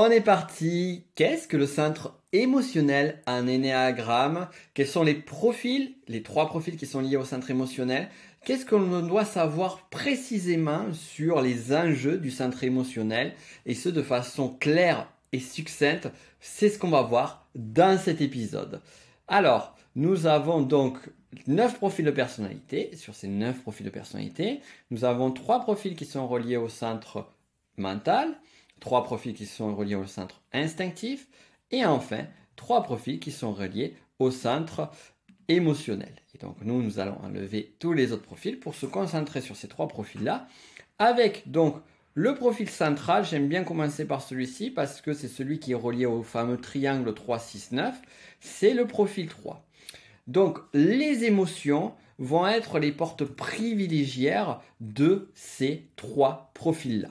On est parti. Qu'est-ce que le centre émotionnel en un Quels sont les profils, les trois profils qui sont liés au centre émotionnel Qu'est-ce qu'on doit savoir précisément sur les enjeux du centre émotionnel et ce de façon claire et succincte C'est ce qu'on va voir dans cet épisode. Alors, nous avons donc 9 profils de personnalité. Sur ces 9 profils de personnalité, nous avons trois profils qui sont reliés au centre mental, trois profils qui sont reliés au centre instinctif, et enfin trois profils qui sont reliés au centre émotionnel. Et donc nous, nous allons enlever tous les autres profils pour se concentrer sur ces trois profils-là, avec donc le profil central, j'aime bien commencer par celui-ci parce que c'est celui qui est relié au fameux triangle 3, 6, 9, c'est le profil 3. Donc les émotions vont être les portes privilégières de ces trois profils-là.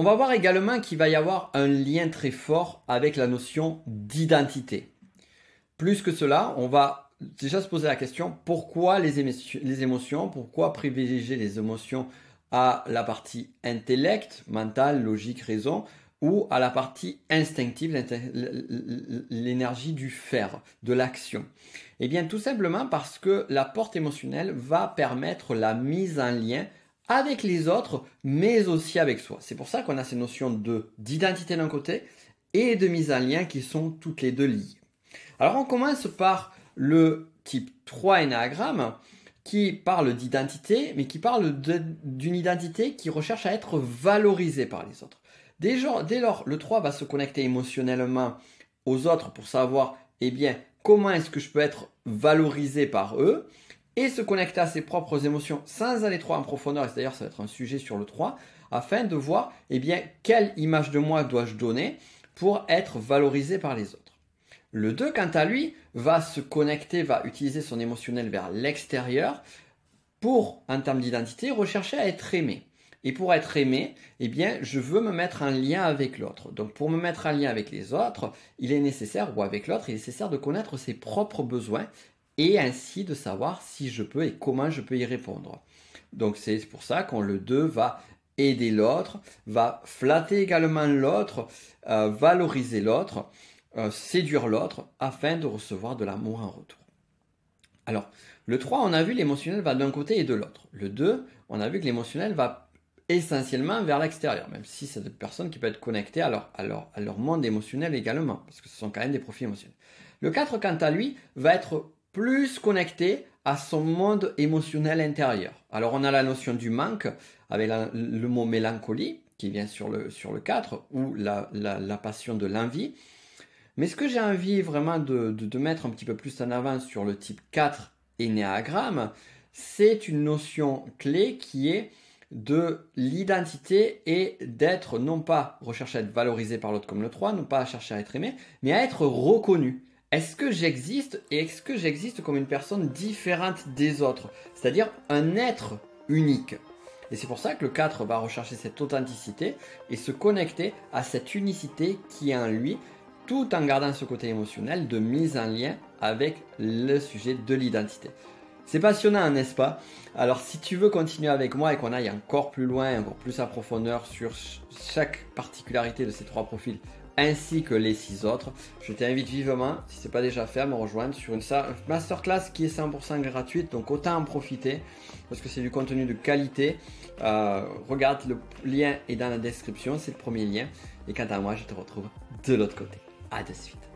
On va voir également qu'il va y avoir un lien très fort avec la notion d'identité. Plus que cela, on va déjà se poser la question pourquoi les, émotions, pourquoi privilégier les émotions à la partie intellect, mentale, logique, raison, ou à la partie instinctive, l'énergie du faire, de l'action Eh bien, tout simplement parce que la porte émotionnelle va permettre la mise en lien avec les autres, mais aussi avec soi. C'est pour ça qu'on a ces notions de d'identité d'un côté et de mise en lien qui sont toutes les deux liées. Alors on commence par le type 3 énagramme qui parle d'identité, mais qui parle d'une identité qui recherche à être valorisée par les autres. Dès, dès lors, le 3 va se connecter émotionnellement aux autres pour savoir, eh bien, comment est-ce que je peux être valorisé par eux et se connecter à ses propres émotions sans aller trop en profondeur, et d'ailleurs ça va être un sujet sur le 3, afin de voir eh bien, quelle image de moi dois-je donner pour être valorisé par les autres. Le 2, quant à lui, va se connecter, va utiliser son émotionnel vers l'extérieur pour, en termes d'identité, rechercher à être aimé. Et pour être aimé, eh bien, je veux me mettre en lien avec l'autre. Donc, pour me mettre en lien avec les autres, il est nécessaire, ou avec l'autre, il est nécessaire de connaître ses propres besoins et ainsi de savoir si je peux et comment je peux y répondre. Donc c'est pour ça qu'on le 2 va aider l'autre, va flatter également l'autre, euh, valoriser l'autre, euh, séduire l'autre afin de recevoir de l'amour en retour. Alors, le 3, on a vu l'émotionnel va d'un côté et de l'autre. Le 2, on a vu que l'émotionnel va essentiellement vers l'extérieur, même si c'est des personnes qui peuvent être connectées à leur, leur monde émotionnel également, parce que ce sont quand même des profils émotionnels. Le 4, quant à lui, va être plus connecté à son monde émotionnel intérieur. Alors on a la notion du manque avec le mot mélancolie qui vient sur le, sur le 4 ou la, passion de l'envie. Mais ce que j'ai envie vraiment de, mettre un petit peu plus en avant sur le type 4 énéagramme, c'est une notion clé qui est de l'identité et d'être non pas recherché à être valorisé par l'autre comme le 3, non pas à chercher à être aimé, mais à être reconnu, est-ce que j'existe et est-ce que j'existe comme une personne différente des autres C'est-à-dire un être unique. Et c'est pour ça que le 4 va rechercher cette authenticité et se connecter à cette unicité qui est en lui, tout en gardant ce côté émotionnel de mise en lien avec le sujet de l'identité. C'est passionnant, n'est-ce pas Alors si tu veux continuer avec moi et qu'on aille encore plus loin, encore plus à profondeur sur chaque particularité de ces trois profils ainsi que les six autres, je t'invite vivement, si ce n'est pas déjà fait, à me rejoindre sur une masterclass qui est 100% gratuite, donc autant en profiter parce que c'est du contenu de qualité. Euh, regarde, le lien est dans la description, c'est le premier lien. Et quant à moi, je te retrouve de l'autre côté. À de suite.